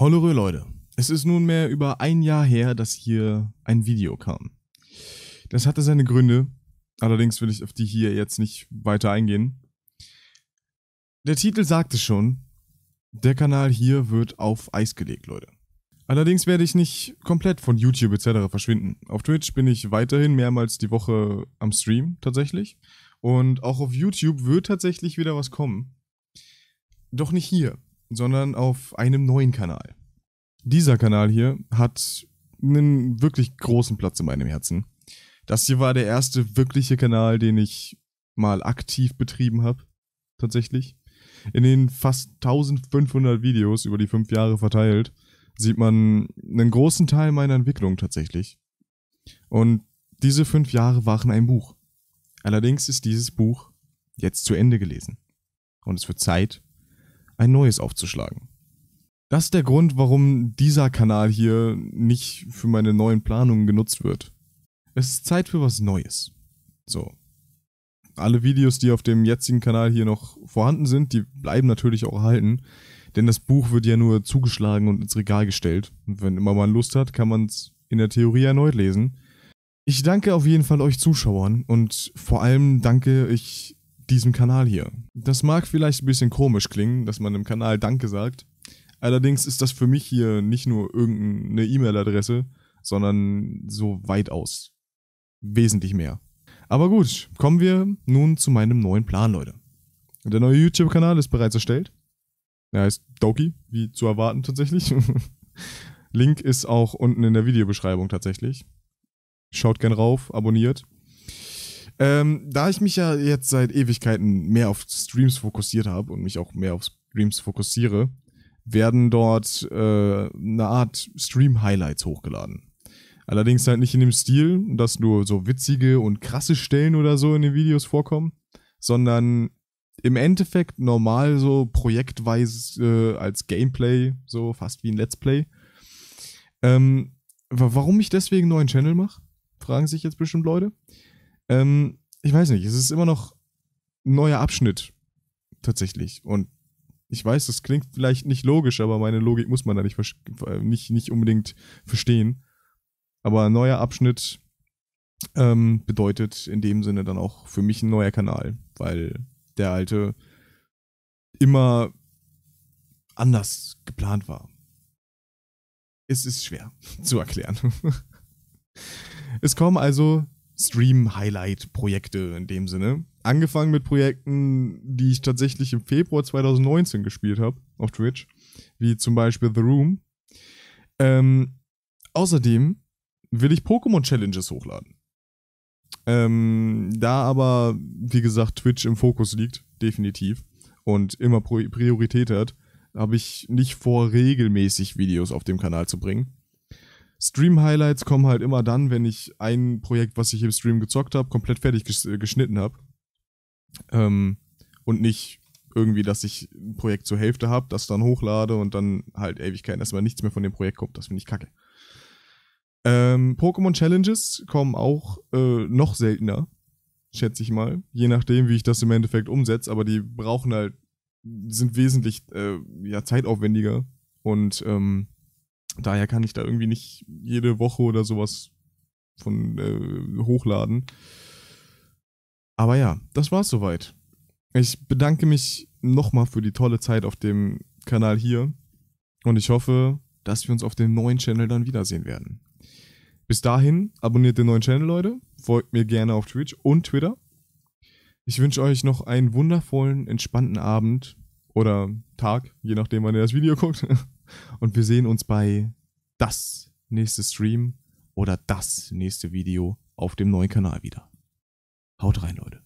Hollere Leute, es ist nunmehr über ein Jahr her, dass hier ein Video kam. Das hatte seine Gründe, allerdings will ich auf die hier jetzt nicht weiter eingehen. Der Titel sagte schon, der Kanal hier wird auf Eis gelegt, Leute. Allerdings werde ich nicht komplett von YouTube etc. verschwinden. Auf Twitch bin ich weiterhin mehrmals die Woche am Stream tatsächlich. Und auch auf YouTube wird tatsächlich wieder was kommen. Doch nicht hier sondern auf einem neuen Kanal. Dieser Kanal hier hat einen wirklich großen Platz in meinem Herzen. Das hier war der erste wirkliche Kanal, den ich mal aktiv betrieben habe, tatsächlich. In den fast 1500 Videos über die fünf Jahre verteilt sieht man einen großen Teil meiner Entwicklung tatsächlich. Und diese fünf Jahre waren ein Buch. Allerdings ist dieses Buch jetzt zu Ende gelesen. Und es wird Zeit, ein neues aufzuschlagen. Das ist der Grund, warum dieser Kanal hier nicht für meine neuen Planungen genutzt wird. Es ist Zeit für was Neues. So. Alle Videos, die auf dem jetzigen Kanal hier noch vorhanden sind, die bleiben natürlich auch erhalten, denn das Buch wird ja nur zugeschlagen und ins Regal gestellt. Und wenn immer man Lust hat, kann man es in der Theorie erneut lesen. Ich danke auf jeden Fall euch Zuschauern und vor allem danke ich diesem Kanal hier. Das mag vielleicht ein bisschen komisch klingen, dass man einem Kanal Danke sagt. Allerdings ist das für mich hier nicht nur irgendeine E-Mail-Adresse, sondern so weitaus. Wesentlich mehr. Aber gut, kommen wir nun zu meinem neuen Plan, Leute. Der neue YouTube-Kanal ist bereits erstellt. Er heißt Doki, wie zu erwarten tatsächlich. Link ist auch unten in der Videobeschreibung tatsächlich. Schaut gern rauf, abonniert. Ähm, da ich mich ja jetzt seit Ewigkeiten mehr auf Streams fokussiert habe und mich auch mehr auf Streams fokussiere, werden dort äh, eine Art Stream-Highlights hochgeladen. Allerdings halt nicht in dem Stil, dass nur so witzige und krasse Stellen oder so in den Videos vorkommen, sondern im Endeffekt normal so projektweise äh, als Gameplay, so fast wie ein Let's Play. Ähm, warum ich deswegen einen neuen Channel mache, fragen sich jetzt bestimmt Leute. Ähm, ich weiß nicht, es ist immer noch ein neuer Abschnitt tatsächlich. Und ich weiß, das klingt vielleicht nicht logisch, aber meine Logik muss man da nicht, äh, nicht, nicht unbedingt verstehen. Aber ein neuer Abschnitt ähm, bedeutet in dem Sinne dann auch für mich ein neuer Kanal, weil der alte immer anders geplant war. Es ist schwer zu erklären. es kommen also Stream-Highlight-Projekte in dem Sinne. Angefangen mit Projekten, die ich tatsächlich im Februar 2019 gespielt habe auf Twitch, wie zum Beispiel The Room. Ähm, außerdem will ich Pokémon-Challenges hochladen. Ähm, da aber, wie gesagt, Twitch im Fokus liegt, definitiv, und immer Priorität hat, habe ich nicht vor, regelmäßig Videos auf dem Kanal zu bringen. Stream-Highlights kommen halt immer dann, wenn ich ein Projekt, was ich im Stream gezockt habe, komplett fertig ges äh, geschnitten habe. Ähm, und nicht irgendwie, dass ich ein Projekt zur Hälfte habe, das dann hochlade und dann halt Ewigkeiten erstmal nichts mehr von dem Projekt kommt. Das finde ich kacke. Ähm, Pokémon Challenges kommen auch äh, noch seltener, schätze ich mal. Je nachdem, wie ich das im Endeffekt umsetze, aber die brauchen halt, sind wesentlich äh, ja, zeitaufwendiger und ähm, Daher kann ich da irgendwie nicht jede Woche oder sowas von äh, hochladen. Aber ja, das war's soweit. Ich bedanke mich nochmal für die tolle Zeit auf dem Kanal hier und ich hoffe, dass wir uns auf dem neuen Channel dann wiedersehen werden. Bis dahin, abonniert den neuen Channel, Leute. Folgt mir gerne auf Twitch und Twitter. Ich wünsche euch noch einen wundervollen, entspannten Abend oder Tag, je nachdem, wann ihr das Video guckt. Und wir sehen uns bei das nächste Stream oder das nächste Video auf dem neuen Kanal wieder. Haut rein, Leute.